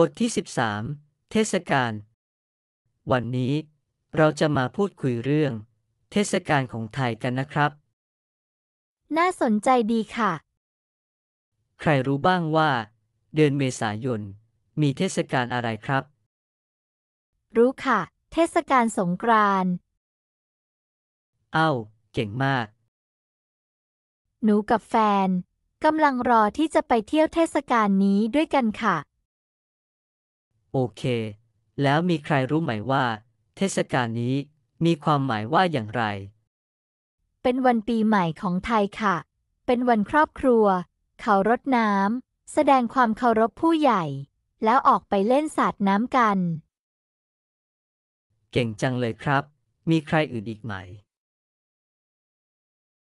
บทที่13 เทศกาล วันนี้เราจะมาพูดคุยเรื่อง เทศกาลของไทยกันนะครับ น่าสนใจดีค่ะ ใครรู้บ้างว่า เดือนเมษายนมีเทศกาลอะไรครับ รู้ค่ะ เทศกาลสงกรานต์เอ้า เก่งมาก หนูกับแฟนกำลังรอที่จะไปเที่ยวเทศกาลนี้ด้วยกันค่ะโอเค แล้วมีใครรู้ไหมว่าเทศกาลนี้มีความหมายว่าอย่างไร เป็นวันปีใหม่ของไทยค่ะ เป็นวันครอบครัว เขารดน้ำ แสดงความเคารพผู้ใหญ่ แล้วออกไปเล่นสาดน้ำกัน เก่งจังเลยครับ มีใครอื่นอีกไหม